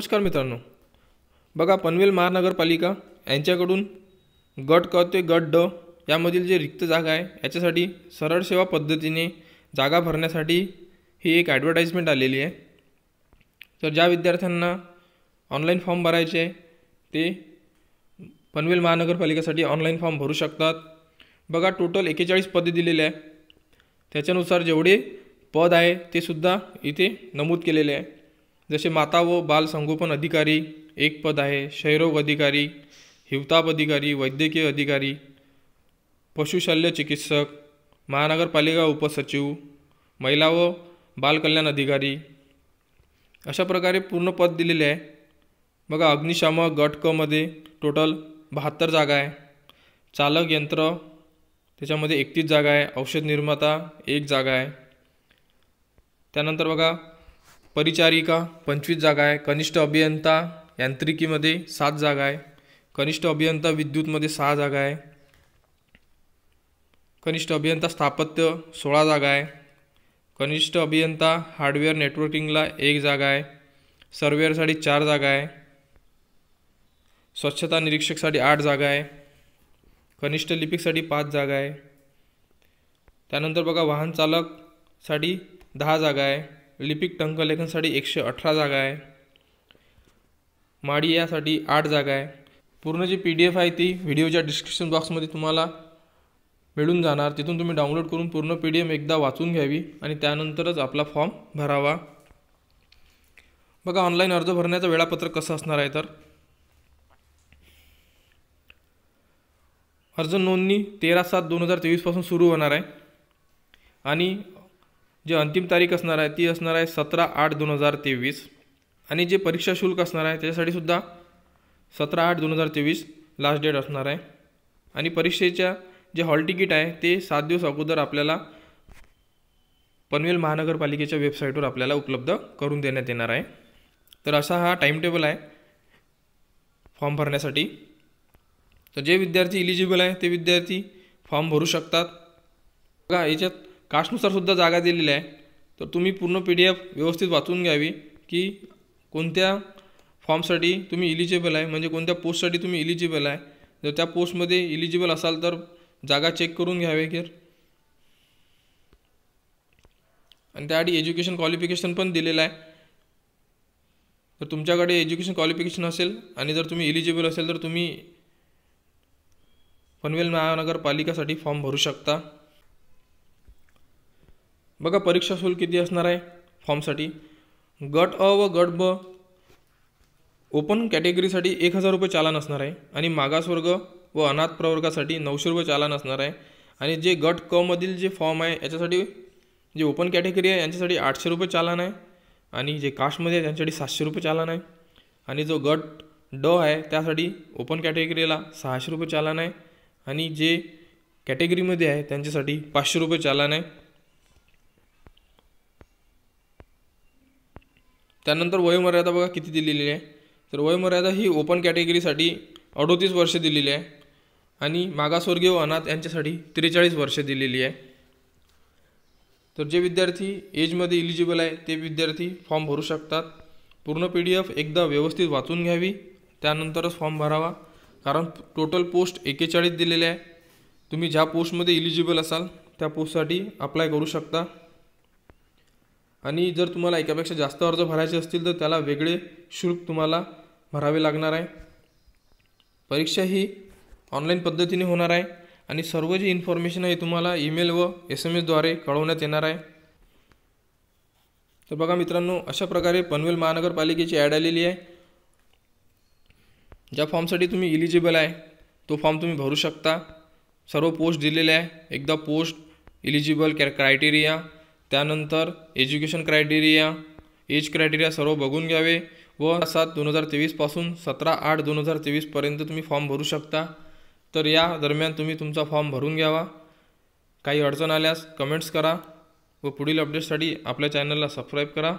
नमस्कार मित्रांनो बघा पनवेल महानगरपालिका यांच्याकडून गट क ते गट ड यामधील जे रिक्त जागा आहे याच्यासाठी सरळ सेवा पद्धतीने जागा भरण्यासाठी ही एक ॲडव्हर्टाईजमेंट आलेली आहे तर ज्या विद्यार्थ्यांना ऑनलाईन फॉर्म भरायचे आहे ते पनवेल महानगरपालिकेसाठी ऑनलाईन फॉर्म भरू शकतात बघा टोटल एकेचाळीस पदे दिलेले आहे त्याच्यानुसार जेवढे पद आहे ते सुद्धा इथे नमूद केलेले आहे जसे माता व बाल संगोपन अधिकारी एक पद आहे क्षयरोग अधिकारी हिवताप अधिकारी वैद्यकीय अधिकारी पशुशल्य चिकित्सक महानगरपालिका उपसचिव महिला व बालकल्याण अधिकारी अशा प्रकारे पूर्ण पद दिलेले आहे बघा अग्निशामक गट कमध्ये टोटल बहात्तर जागा आहे चालक यंत्र त्याच्यामध्ये एकतीस जागा आहे औषध निर्माता एक जागा आहे त्यानंतर बघा परिचारिका पंचवीस जागा आहे कनिष्ठ अभियंता यांत्रिकीमध्ये सात जागा आहे कनिष्ठ अभियंता विद्युतमध्ये सहा जागा आहे कनिष्ठ अभियंता स्थापत्य सोळा जागा आहे कनिष्ठ अभियंता हार्डवेअर नेटवर्किंगला एक जागा आहे सर्वेअरसाठी चार जागा आहे स्वच्छता निरीक्षकसाठी आठ जागा आहे कनिष्ठ लिपिकसाठी पाच जागा आहे त्यानंतर बघा वाहन चालकसाठी दहा जागा आहे लिपिक टंकलेखनसाठी एकशे अठरा जागा आहे माडी यासाठी आठ जागा आहे पूर्ण जी पी डी एफ आहे ती व्हिडिओच्या डिस्क्रिप्शन बॉक्समध्ये तुम्हाला मिळून जाणार तिथून तुम्ही डाउनलोड करून पूर्ण पी डी एफ एकदा वाचून घ्यावी आणि त्यानंतरच आपला फॉर्म भरावा बघा ऑनलाईन अर्ज भरण्याचं वेळापत्रक कसं असणार आहे तर अर्ज नोंदणी तेरा सात दोन हजार तेवीसपासून सुरू होणार आहे आणि जी अंतिम तारीख असणार आहे ती असणार आहे सतरा आठ दोन हजार तेवीस आणि जे परीक्षा शुल्क असणार आहे त्याच्यासाठी सुद्धा सतरा आठ दोन हजार तेवीस लास्ट डेट असणार आहे आणि परीक्षेच्या जे हॉल तिकीट आहे ते सात दिवस अगोदर आपल्याला पनवेल महानगरपालिकेच्या वेबसाईटवर आपल्याला उपलब्ध करून देण्यात येणार आहे तर असा हा टाईमटेबल आहे फॉर्म भरण्यासाठी तर जे विद्यार्थी इलिजिबल आहे ते विद्यार्थी फॉर्म भरू शकतात बघा याच्यात कास्टनुसार सुद्धा जागा दिलेली आहे तर तुम्ही पूर्ण पी डी एफ व्यवस्थित वाचून घ्यावी की कोणत्या फॉर्मसाठी तुम्ही इलिजिबल आहे म्हणजे कोणत्या पोस्टसाठी तुम्ही इलिजिबल आहे जर त्या पोस्टमध्ये इलिजिबल असाल तर जागा चेक करून घ्यावे घेर आणि त्याआधी एज्युकेशन क्वालिफिकेशन पण दिलेलं आहे तर तुमच्याकडे एज्युकेशन क्वालिफिकेशन असेल आणि जर तुम्ही इलिजिबल असेल तर तुम्ही पनवेल महानगरपालिकासाठी फॉर्म भरू शकता बघा परीक्षा शुल्क किती असणार आहे फॉर्मसाठी गट अ व गट ब ओपन कॅटेगरीसाठी एक हजार रुपये चालन असणार आहे आणि मागासवर्ग व अनाथ प्रवर्गासाठी नऊशे रुपये चालान असणार आहे आणि जे गट कमधील जे फॉर्म आहे याच्यासाठी जे ओपन कॅटेगरी आहे यांच्यासाठी आठशे रुपये चालान आहे आणि जे कास्टमध्ये आहे त्यांच्यासाठी सातशे रुपये चालन आहे आणि जो गट ड आहे त्यासाठी ओपन कॅटेगरीला सहाशे रुपये चालान आहे आणि जे कॅटेगरीमध्ये आहे त्यांच्यासाठी पाचशे रुपये चालान आहे त्यानंतर वयोमर्यादा बघा किती दिलेली आहे तर वयोमर्यादा ही ओपन कॅटेगरीसाठी अडोतीस वर्षे दिलेली आहे आणि मागासवर्गीय व अनाथ यांच्यासाठी त्रेचाळीस वर्षे दिलेली आहे तर जे विद्यार्थी एजमध्ये इलिजिबल आहे ते विद्यार्थी फॉर्म भरू शकतात पूर्ण पी डी एफ एकदा व्यवस्थित वाचून घ्यावी त्यानंतरच फॉर्म भरावा कारण टोटल पोस्ट एकेचाळीस दिलेले आहे तुम्ही ज्या पोस्टमध्ये इलिजिबल असाल त्या पोस्टसाठी अप्लाय करू शकता आणि जर तुम्हाला एकापेक्षा जास्त अर्ज भरायचे असतील तर त्याला वेगळे शुल्क तुम्हाला भरावे लागणार आहे परीक्षा ही ऑनलाईन पद्धतीने होणार आहे आणि सर्व जी इन्फॉर्मेशन आहे तुम्हाला ईमेल व एस एम एसद्वारे कळवण्यात येणार आहे तर बघा मित्रांनो अशा प्रकारे पनवेल महानगरपालिकेची ॲड आलेली आहे ज्या फॉर्मसाठी तुम्ही इलिजिबल आहे तो फॉर्म तुम्ही भरू शकता सर्व पोस्ट दिलेले आहे एकदा पोस्ट इलिजिबल कॅ क्रायटेरिया त्यानंतर एज्युकेशन क्रायटेरिया एज क्रायटेरिया सर्व बघून घ्यावे व सात दोन हजार तेवीसपासून सतरा आठ दोन हजार तेवीसपर्यंत तुम्ही फॉर्म भरू शकता तर या दरम्यान तुम्ही तुमचा फॉर्म भरून घ्यावा काही अडचण आल्यास कमेंट्स करा व पुढील अपडेट्ससाठी आपल्या चॅनलला सबस्क्राईब करा